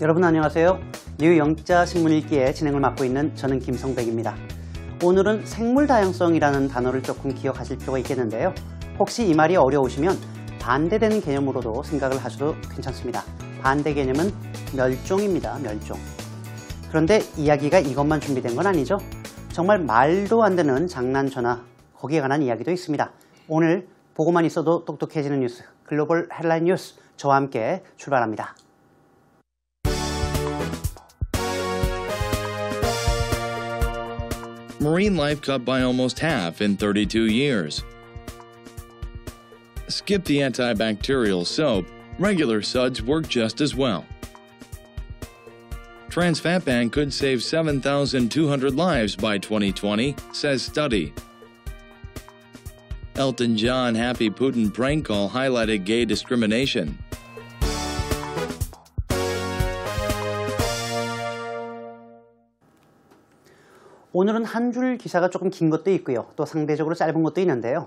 여러분 안녕하세요. 뉴영자 식물 읽기의 진행을 맡고 있는 저는 김성백입니다. 오늘은 생물 다양성이라는 단어를 조금 기억하실 필요가 있겠는데요. 혹시 이 말이 어려우시면 반대되는 개념으로도 생각을 하셔도 괜찮습니다. 반대 개념은 멸종입니다. 멸종. 그런데 이야기가 이것만 준비된 건 아니죠. 정말 말도 안 되는 장난 전화 거기에 관한 이야기도 있습니다. 오늘 보고만 있어도 똑똑해지는 뉴스 글로벌 헬라인 뉴스 저와 함께 출발합니다. marine life cut by almost half in 32 years. Skip the antibacterial soap, regular suds work just as well. Trans fat ban could save 7,200 lives by 2020, says study. Elton John happy Putin prank call highlighted gay discrimination. 오늘은 한 줄 기사가 조금 긴 것도 있고요. 또 상대적으로 짧은 것도 있는데요.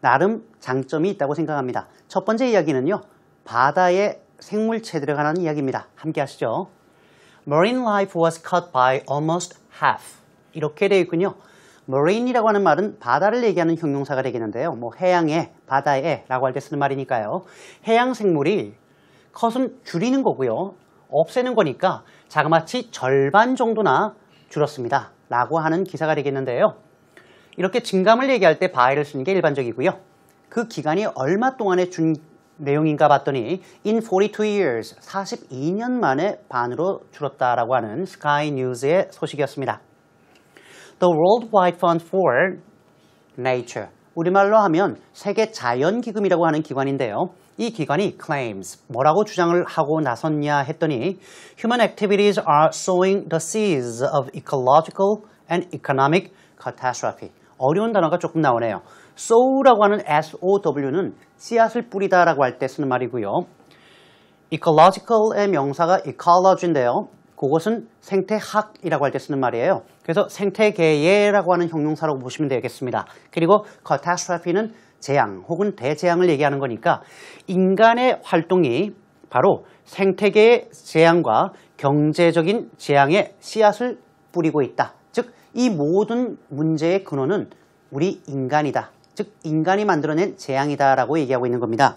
나름 장점이 있다고 생각합니다. 첫 번째 이야기는요. 바다의 생물체들에 관한 이야기입니다. 함께 하시죠. Marine life was cut by almost half. 이렇게 되어 있군요. marine이라고 하는 말은 바다를 얘기하는 형용사가 되겠는데요. 뭐 해양에, 바다에 라고 할 때 쓰는 말이니까요. 해양 생물이 컷은 줄이는 거고요. 없애는 거니까 자그마치 절반 정도나 줄었습니다. 라고 하는 기사가 되겠는데요. 이렇게 증감을 얘기할 때바이를 쓰는 게 일반적이고요. 그 기간이 얼마 동안에 준 내용인가 봤더니 in 42 years, 42년 만에 반으로 줄었다라고 하는 Sky n e w s 의 소식이었습니다. The World Wide Fund for Nature 우리말로 하면 세계 자연기금이라고 하는 기관인데요. 이 기관이 claims 뭐라고 주장을 하고 나섰냐 했더니 human activities are sowing the seeds of ecological and economic catastrophe. 어려운 단어가 조금 나오네요. sow라고 하는 sow는 씨앗을 뿌리다라고 할 때 쓰는 말이고요. ecological의 명사가 ecology인데요. 그것은 생태학이라고 할 때 쓰는 말이에요. 그래서 생태계라고 하는 형용사라고 보시면 되겠습니다. 그리고 catastrophe는 재앙 혹은 대재앙을 얘기하는 거니까 인간의 활동이 바로 생태계의 재앙과 경제적인 재앙의 씨앗을 뿌리고 있다. 즉 이 모든 문제의 근원은 우리 인간이다. 즉 인간이 만들어낸 재앙이다라고 얘기하고 있는 겁니다.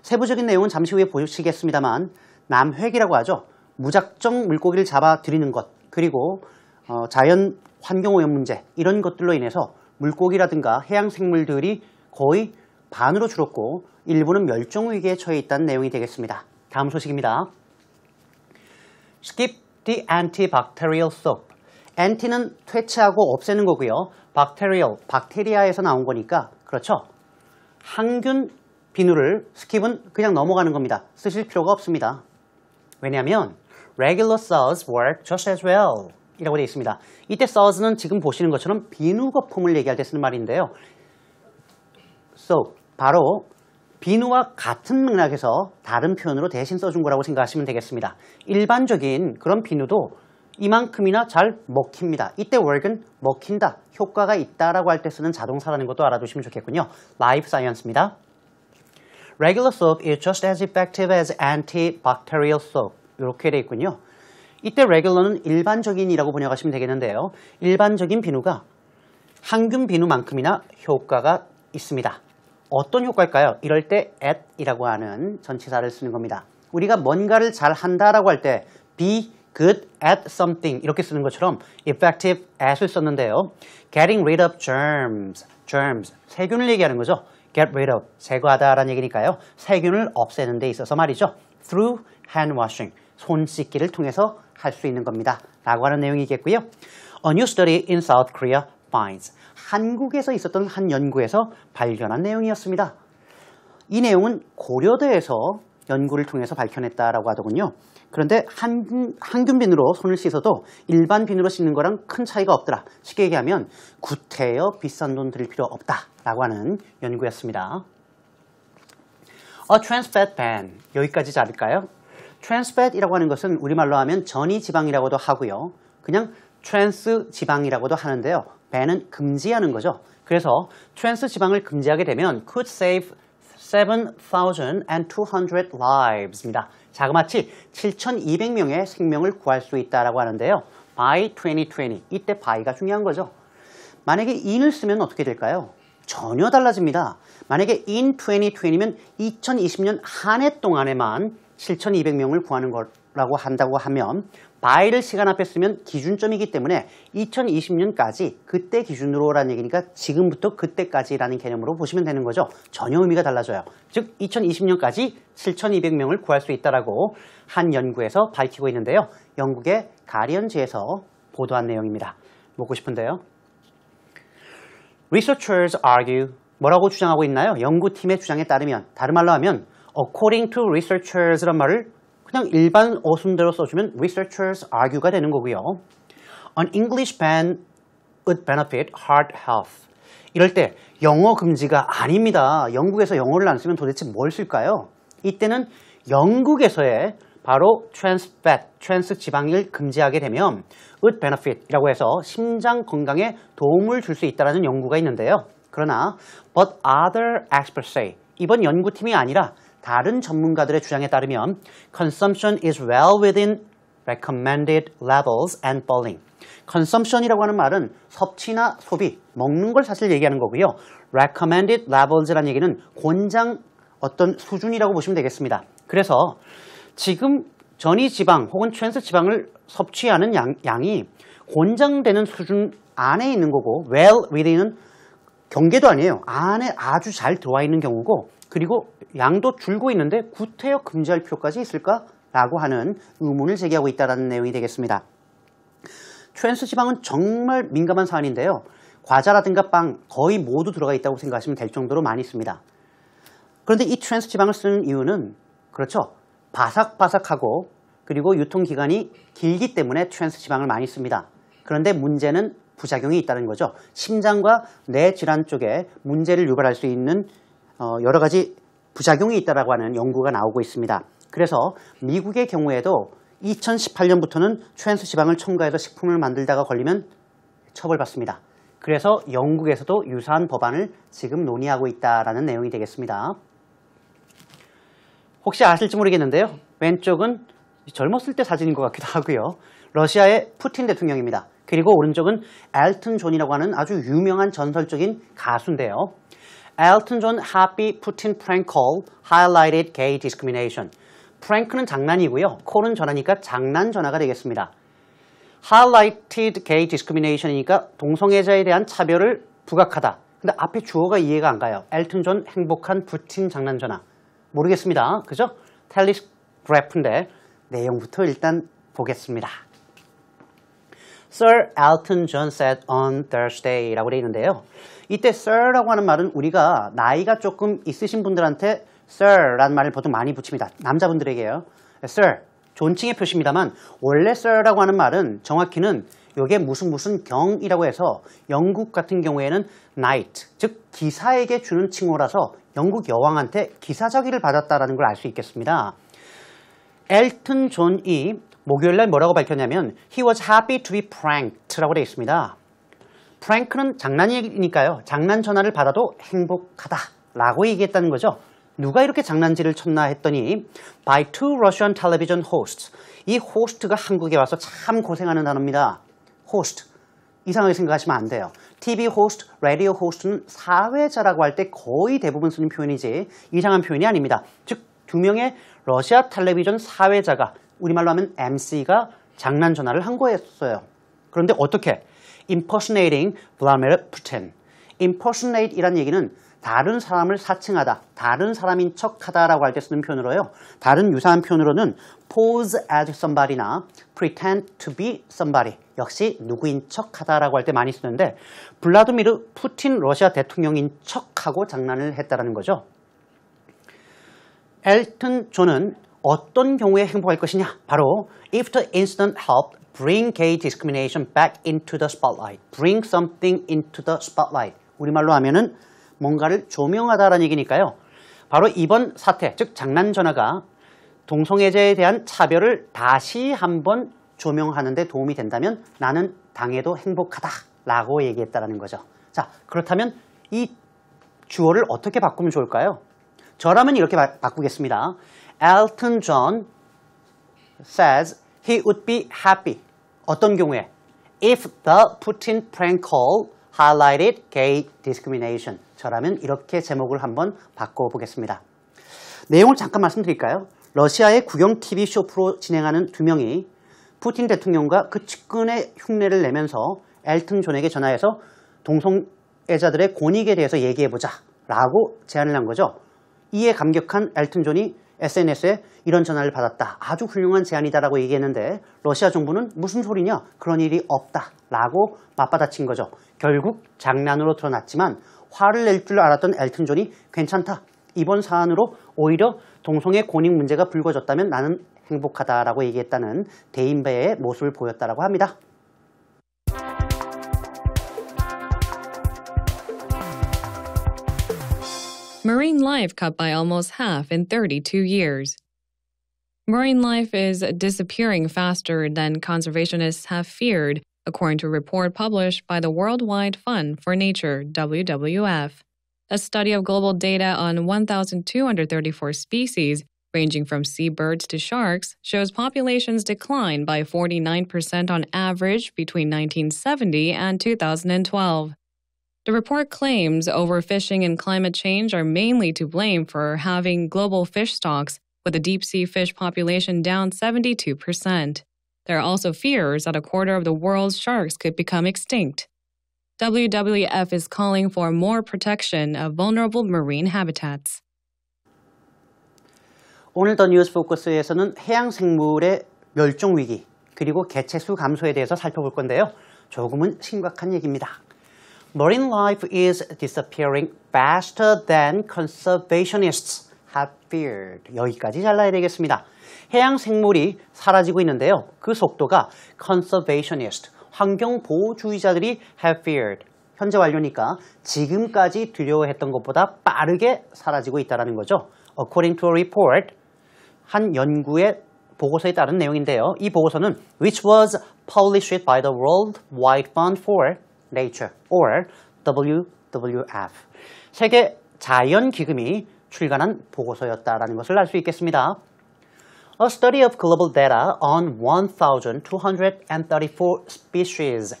세부적인 내용은 잠시 후에 보시겠습니다만 남획이라고 하죠. 무작정 물고기를 잡아들이는 것 그리고 어, 자연 환경오염 문제 이런 것들로 인해서 물고기라든가 해양생물들이 거의 반으로 줄었고 일부는 멸종 위기에 처해 있다는 내용이 되겠습니다. 다음 소식입니다. Skip the antibacterial soap. a n 는 퇴치하고 없애는 거고요. bacterial, 박테리아에서 나온 거니까 그렇죠. 항균 비누를 스킵은 그냥 넘어가는 겁니다. 쓰실 필요가 없습니다. 왜냐하면 regular salts work just as well 이라고 되어 있습니다. 이때 salts는 지금 보시는 것처럼 비누 거품을 얘기할 때 쓰는 말인데요. So 바로 비누와 같은 맥락에서 다른 표현으로 대신 써준 거라고 생각하시면 되겠습니다. 일반적인 그런 비누도 이만큼이나 잘 먹힙니다. 이때 월은 먹힌다, 효과가 있다라고 할 때 쓰는 자동사라는 것도 알아두시면 좋겠군요. 라이프 사이언스입니다. Regular soap is just as effective as antibacterial soap. 이렇게 돼 있군요. 이때 regular는 일반적인이라고 번역하시면 되겠는데요. 일반적인 비누가 항균 비누만큼이나 효과가 있습니다. 어떤 효과일까요? 이럴 때 at이라고 하는 전치사를 쓰는 겁니다. 우리가 뭔가를 잘 한다라고 할 때 be good at something 이렇게 쓰는 것처럼 effective at을 썼는데요. getting rid of germs, germs 세균을 얘기하는 거죠. get rid of 제거하다라는 얘기니까요. 세균을 없애는 데 있어서 말이죠. through hand washing 손 씻기를 통해서 할 수 있는 겁니다. 라고 하는 내용이겠고요. A new study in South Korea finds. 한국에서 있었던 한 연구에서 발견한 내용이었습니다. 이 내용은 고려대에서 연구를 통해서 밝혀냈다라고 하더군요. 그런데 한, 항균 빈으로 손을 씻어도 일반 빈으로 씻는 거랑 큰 차이가 없더라. 쉽게 얘기하면 구태여 비싼 돈 들일 필요 없다라고 하는 연구였습니다. A trans fat ban. 여기까지 자를까요? trans fat이라고 하는 것은 우리말로 하면 전이 지방이라고도 하고요. 그냥 트랜스 지방이라고도 하는데요. 배는 금지하는 거죠. 그래서 트랜스 지방을 금지하게 되면 could save 7,200 lives입니다. 자그마치 7,200명의 생명을 구할 수 있다라고 하는데요. by 2020 이때 by가 중요한 거죠. 만약에 in을 쓰면 어떻게 될까요? 전혀 달라집니다. 만약에 in 2020면 이 2020년 한 해 동안에만 7,200명을 구하는 거라고 한다고 하면 바이를 시간 앞에 쓰면 기준점이기 때문에 2020년까지 그때 기준으로라는 얘기니까 지금부터 그때까지라는 개념으로 보시면 되는 거죠. 전혀 의미가 달라져요. 즉 2020년까지 7,200명을 구할 수 있다라고 한 연구에서 밝히고 있는데요. 영국의 가리언지에서 보도한 내용입니다. 먹고 싶은데요. Researchers argue 뭐라고 주장하고 있나요? 연구팀의 주장에 따르면 다른 말로 하면 according to researchers란 말을 그냥 일반 어순대로 써주면 researchers argue가 되는 거고요. An English ban would benefit heart health. 이럴 때 영어 금지가 아닙니다. 영국에서 영어를 안 쓰면 도대체 뭘 쓸까요? 이때는 영국에서의 바로 trans fat, trans 지방을 금지하게 되면 would benefit이라고 해서 심장 건강에 도움을 줄 수 있다는 연구가 있는데요. 그러나 but other experts say 이번 연구팀이 아니라 다른 전문가들의 주장에 따르면 consumption is well within recommended levels and falling. consumption이라고 하는 말은 섭취나 소비, 먹는 걸 사실 얘기하는 거고요. recommended levels라는 얘기는 권장 어떤 수준이라고 보시면 되겠습니다. 그래서 지금 전이 지방 혹은 트랜스 지방을 섭취하는 양, 양이 권장되는 수준 안에 있는 거고 well within은 경계도 아니에요. 안에 아주 잘 들어와 있는 경우고 그리고 양도 줄고 있는데 구태여 금지할 필요까지 있을까라고 하는 의문을 제기하고 있다는 내용이 되겠습니다. 트랜스 지방은 정말 민감한 사안인데요. 과자라든가 빵 거의 모두 들어가 있다고 생각하시면 될 정도로 많이 있습니다. 그런데 이 트랜스 지방을 쓰는 이유는 그렇죠. 바삭바삭하고 그리고 유통기간이 길기 때문에 트랜스 지방을 많이 씁니다. 그런데 문제는 부작용이 있다는 거죠. 심장과 뇌 질환 쪽에 문제를 유발할 수 있는 어, 여러 가지 부작용이 있다고 하는 연구가 나오고 있습니다. 그래서 미국의 경우에도 2018년부터는 초랜수 지방을 첨가해서 식품을 만들다가 걸리면 처벌받습니다. 그래서 영국에서도 유사한 법안을 지금 논의하고 있다는 내용이 되겠습니다. 혹시 아실지 모르겠는데요. 왼쪽은 젊었을 때 사진인 것 같기도 하고요. 러시아의 푸틴 대통령입니다. 그리고 오른쪽은 엘튼 존이라고 하는 아주 유명한 전설적인 가수인데요. Elton John happy Putin prank call highlighted gay discrimination. 프랭크는 장난이고요. 콜은 전화니까 장난 전화가 되겠습니다. highlighted gay discrimination이니까 동성애자에 대한 차별을 부각하다. 근데 앞에 주어가 이해가 안 가요. 엘튼 존 행복한 부친 장난 전화. 모르겠습니다. 그죠? 텔리그래프인데 내용부터 일단 보겠습니다. Sir Elton John said on Thursday라고 돼 있는데요. 이때 sir라고 하는 말은 우리가 나이가 조금 있으신 분들한테 sir라는 말을 보통 많이 붙입니다. 남자분들에게요. sir, 존칭의 표시입니다만 원래 sir라고 하는 말은 정확히는 이게 무슨 무슨 경이라고 해서 영국 같은 경우에는 knight, 즉 기사에게 주는 칭호라서 영국 여왕한테 기사자기를 받았다는 걸 알 수 있겠습니다. 엘튼 존이 목요일날 뭐라고 밝혔냐면 he was happy to be pranked 라고 되어 있습니다. 프랭크는 장난이니까요. 장난 전화를 받아도 행복하다 라고 얘기했다는 거죠. 누가 이렇게 장난질을 쳤나 했더니 by two Russian television hosts 이 호스트가 한국에 와서 참 고생하는 단어입니다. 호스트 이상하게 생각하시면 안 돼요. TV 호스트, 라디오 호스트는 사회자라고 할 때 거의 대부분 쓰는 표현이지 이상한 표현이 아닙니다. 즉 두 명의 러시아 텔레비전 사회자가 우리말로 하면 MC가 장난 전화를 한 거였어요. 그런데 어떻게 impersonating Vladimir Putin. i m p e r s o n a t e 이란 얘기는 다른 사람을 사칭하다, 다른 사람인 척하다라고 할 때 쓰는 표현으로요. 다른 유사한 표현으로는 pose as somebody나 pretend to be somebody 역시 누구인 척하다라고 할 때 많이 쓰는데 블라드미르 푸틴 러시아 대통령인 척하고 장난을 했다라는 거죠. 엘튼 존은 어떤 경우에 행복할 것이냐? 바로 if the incident helped bring gay discrimination back into the spotlight. bring something into the spotlight. 우리말로 하면은 뭔가를 조명하다라는 얘기니까요. 바로 이번 사태, 즉 장난 전화가 동성애자에 대한 차별을 다시 한번 조명하는 데 도움이 된다면 나는 당해도 행복하다라고 얘기했다라는 거죠. 자, 그렇다면 이 주어를 어떻게 바꾸면 좋을까요? 저라면 이렇게 바, 꾸겠습니다 e l t says He would be happy. 어떤 경우에? If the Putin prank call highlighted gay discrimination. 저라면 이렇게 제목을 한번 바꿔보겠습니다. 내용을 잠깐 말씀드릴까요? 러시아의 국영 TV 쇼프로 진행하는 두 명이 푸틴 대통령과 그 측근의 흉내를 내면서 엘튼 존에게 전화해서 동성애자들의 권익에 대해서 얘기해보자 라고 제안을 한 거죠. 이에 감격한 엘튼 존이 SNS에 이런 전화를 받았다. 아주 훌륭한 제안이다라고 얘기했는데 러시아 정부는 무슨 소리냐? 그런 일이 없다라고 맞받아친 거죠. 결국 장난으로 드러났지만 화를 낼 줄 알았던 엘튼 존이 괜찮다. 이번 사안으로 오히려 동성애 고립 문제가 불거졌다면 나는 행복하다라고 얘기했다는 대인배의 모습을 보였다라고 합니다. Marine life cut by almost half in 32 years. Marine life is disappearing faster than conservationists have feared, according to a report published by the Worldwide Fund for Nature, WWF. A study of global data on 1,234 species, ranging from seabirds to sharks, shows populations declined by 49% on average between 1970 and 2012. The report claims overfishing and climate change are mainly to blame for having global fish stocks with a deep sea fish population down 72%. There are also fears that a quarter of the world's sharks could become extinct. WWF is calling for more protection of vulnerable marine habitats. 오늘 더 뉴스 포커스에서는 해양 생물의 멸종 위기 그리고 수 감소에 대해서 살펴볼 건데요. 조금은 심각한 얘기입니다. marine life is disappearing faster than conservationists have feared. 여기까지 잘라야 되겠습니다. 해양 생물이 사라지고 있는데요. 그 속도가 conservationist, 환경보호주의자들이 have feared, 현재 완료니까 지금까지 두려워했던 것보다 빠르게 사라지고 있다는 거죠. According to a report, 한 연구의 보고서에 따른 내용인데요. 이 보고서는 which was published by the World Wide Fund for Nature or WWF 세계 자연기금이 출간한 보고서였다라는 것을 알 수 있겠습니다. A study of global data on 1,234 species.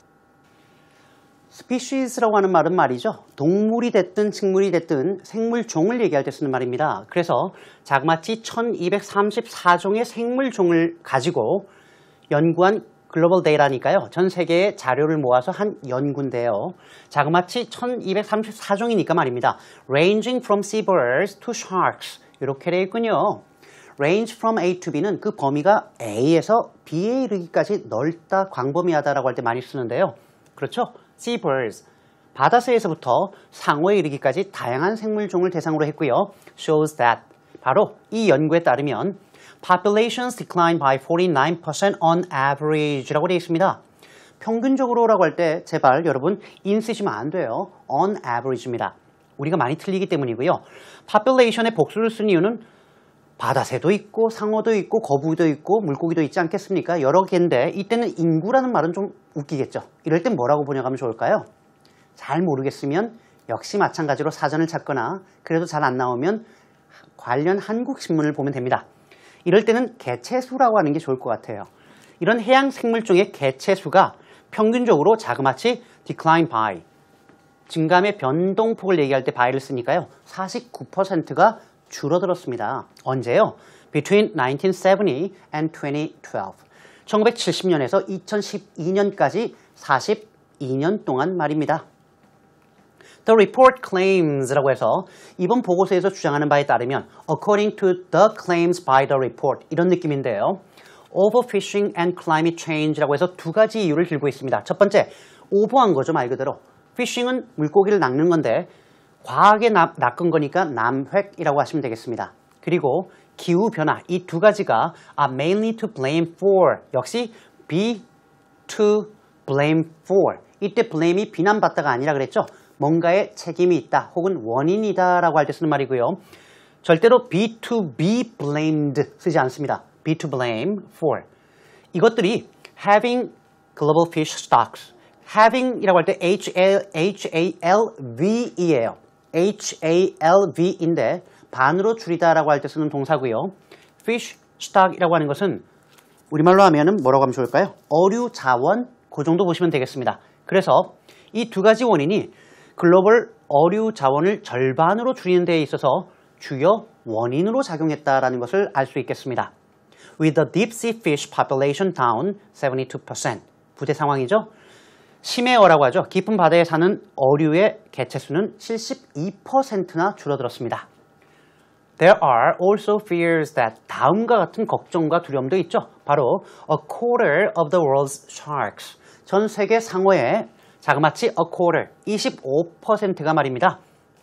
species라고 하는 말은 말이죠. 동물이 됐든 식물이 됐든 생물종을 얘기할 때 쓰는 말입니다. 그래서 자그마치 1,234종의 생물종을 가지고 연구한 글로벌 데이라니까요. 전 세계의 자료를 모아서 한 연구인데요. 자그마치 1234종이니까 말입니다. Ranging from seabirds to sharks 이렇게 돼 있군요. range from A to B는 그 범위가 A에서 B에 이르기까지 넓다, 광범위하다라고 할 때 많이 쓰는데요. 그렇죠? seabirds, 바다새에서부터 상어에 이르기까지 다양한 생물종을 대상으로 했고요. shows that, 바로 이 연구에 따르면 Populations declined by 49% on average라고 되어 있습니다. 평균적으로라고 할 때 제발 여러분 in 쓰시면 안 돼요. on average입니다. 우리가 많이 틀리기 때문이고요. population의 복수를 쓴 이유는 바다새도 있고 상어도 있고 거북이도 있고 물고기도 있지 않겠습니까? 여러 개인데 이때는 인구라는 말은 좀 웃기겠죠. 이럴 땐 뭐라고 번역하면 좋을까요? 잘 모르겠으면 역시 마찬가지로 사전을 찾거나 그래도 잘 안 나오면 관련 한국 신문을 보면 됩니다. 이럴 때는 개체수라고 하는 게 좋을 것 같아요. 이런 해양 생물종의 개체수가 평균적으로 자그마치 decline by 증감의 변동폭을 얘기할 때 by를 쓰니까요. 49%가 줄어들었습니다. 언제요? Between 1970 and 2012. 1970년에서 2012년까지 42년 동안 말입니다. The report claims라고 해서 이번 보고서에서 주장하는 바에 따르면 according to the claims by the report 이런 느낌인데요. overfishing and climate change라고 해서 두 가지 이유를 들고 있습니다. 첫 번째, 오버한 거죠 말 그대로. fishing은 물고기를 낚는 건데 과하게 낚은 거니까 남획이라고 하시면 되겠습니다. 그리고 기후변화 이 두 가지가 are mainly to blame for 역시 be to blame for 이때 blame이 비난받다가 아니라 그랬죠. 뭔가에 책임이 있다 혹은 원인이다 라고 할 때 쓰는 말이고요. 절대로 be to be blamed 쓰지 않습니다. be to blame for. 이것들이 having global fish stocks, having 이라고 할 때 H-A-L-V-E예요. H-A-L-V인데 반으로 줄이다 라고 할 때 쓰는 동사고요. fish stock이라고 하는 것은 우리말로 하면 뭐라고 하면 좋을까요? 어류 자원 그 정도 보시면 되겠습니다. 그래서 이 두 가지 원인이 글로벌 어류 자원을 절반으로 줄이는 데 있어서 주요 원인으로 작용했다라는 것을 알 수 있겠습니다. With the deep sea fish population down 72%. 부대 상황이죠. 심해어라고 하죠. 깊은 바다에 사는 어류의 개체수는 72%나 줄어들었습니다. There are also fears that 다음과 같은 걱정과 두려움도 있죠. 바로 a quarter of the world's sharks. 전 세계 상어의 자그마치 a quarter, 25%가 말입니다.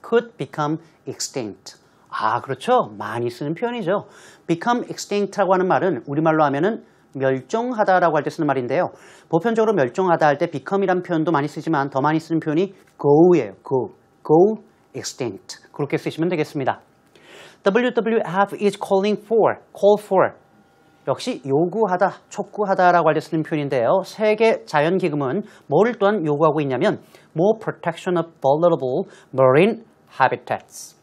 could become extinct. 아, 그렇죠. 많이 쓰는 표현이죠. become extinct라고 하는 말은 우리말로 하면은 멸종하다라고 할 때 쓰는 말인데요. 보편적으로 멸종하다 할 때 become이란 표현도 많이 쓰지만 더 많이 쓰는 표현이 go예요. go, go extinct. 그렇게 쓰시면 되겠습니다. WWF is calling for, call for 역시 요구하다, 촉구하다라고 알려쓰는 표현인데요. 세계 자연기금은 뭐를 또한 요구하고 있냐면 more protection of vulnerable marine habitats.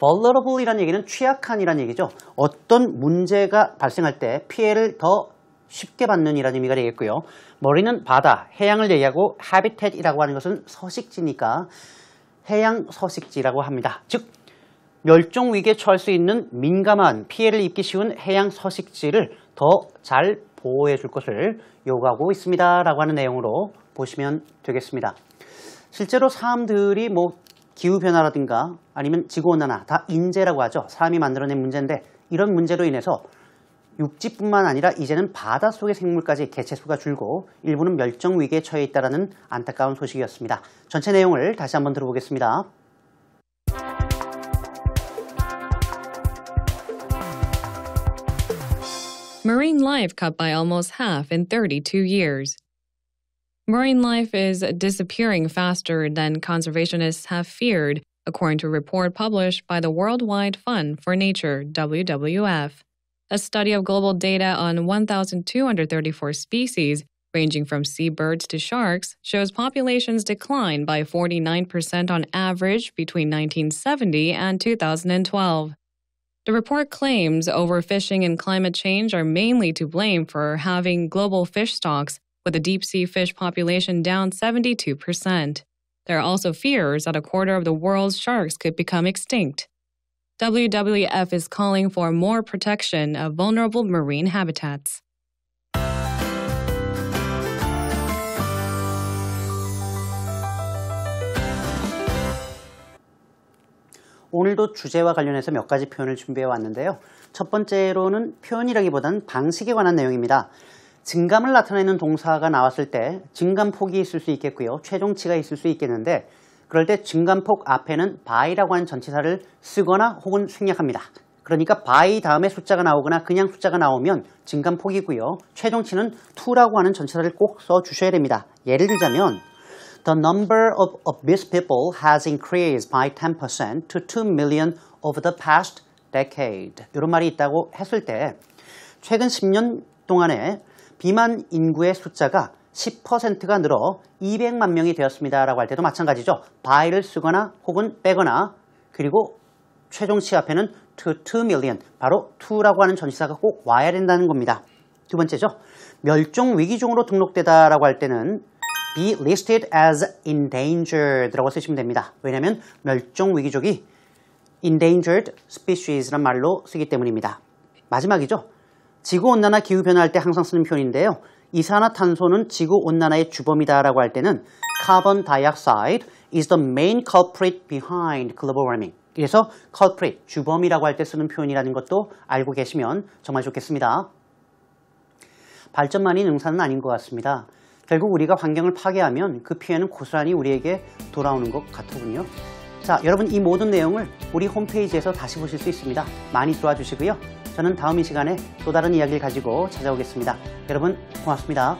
vulnerable이라는 얘기는 취약한이라는 얘기죠. 어떤 문제가 발생할 때 피해를 더 쉽게 받는 이라는 의미가 되겠고요. 머리는 바다, 해양을 얘기하고 habitat이라고 하는 것은 서식지니까 해양 서식지라고 합니다. 즉 멸종 위기에 처할 수 있는 민감한 피해를 입기 쉬운 해양 서식지를 더 잘 보호해 줄 것을 요구하고 있습니다. 라고 하는 내용으로 보시면 되겠습니다. 실제로 사람들이 뭐 기후변화라든가 아니면 지구온난화 다 인재라고 하죠. 사람이 만들어낸 문제인데 이런 문제로 인해서 육지뿐만 아니라 이제는 바닷 속의 생물까지 개체수가 줄고 일부는 멸종 위기에 처해 있다는 안타까운 소식이었습니다. 전체 내용을 다시 한번 들어보겠습니다. Marine life cut by almost half in 32 years. Marine life is disappearing faster than conservationists have feared, according to a report published by the Worldwide Fund for Nature, WWF. A study of global data on 1,234 species, ranging from seabirds to sharks, shows populations declined by 49% on average between 1970 and 2012. The report claims overfishing and climate change are mainly to blame for having global fish stocks, with the deep sea fish population down 72%. There are also fears that a quarter of the world's sharks could become extinct. WWF is calling for more protection of vulnerable marine habitats. 오늘도 주제와 관련해서 몇 가지 표현을 준비해 왔는데요. 첫 번째로는 표현이라기보다는 방식에 관한 내용입니다. 증감을 나타내는 동사가 나왔을 때 증감폭이 있을 수 있겠고요. 최종치가 있을 수 있겠는데 그럴 때 증감폭 앞에는 by라고 하는 전치사를 쓰거나 혹은 생략합니다. 그러니까 by 다음에 숫자가 나오거나 그냥 숫자가 나오면 증감폭이고요. 최종치는 to라고 하는 전치사를 꼭 써주셔야 됩니다. 예를 들자면 the number of obese people has increased by 10% to 2 million over the past decade. 이런 말이 있다고 했을 때 최근 10년 동안에 비만 인구의 숫자가 10%가 늘어 200만 명이 되었습니다. 라고 할 때도 마찬가지죠. by를 쓰거나 혹은 빼거나 그리고 최종치 앞에는 to 2 million 바로 to라고 하는 전치사가 꼭 와야 된다는 겁니다. 두 번째죠. 멸종 위기종으로 등록되다라고 할 때는 be listed as endangered라고 쓰시면 됩니다. 왜냐하면 멸종 위기족이 endangered species란 말로 쓰기 때문입니다. 마지막이죠. 지구온난화 기후변화 할때 항상 쓰는 표현인데요. 이산화탄소는 지구온난화의 주범이다라고 할 때는 carbon dioxide is the main culprit behind global warming. 그래서 culprit, 주범이라고 할 때 쓰는 표현이라는 것도 알고 계시면 정말 좋겠습니다. 발전만인 응사는 아닌 것 같습니다. 결국 우리가 환경을 파괴하면 그 피해는 고스란히 우리에게 돌아오는 것 같더군요. 자, 여러분 이 모든 내용을 우리 홈페이지에서 다시 보실 수 있습니다. 많이 도와 주시고요. 저는 다음 이 시간에 또 다른 이야기를 가지고 찾아오겠습니다. 여러분 고맙습니다.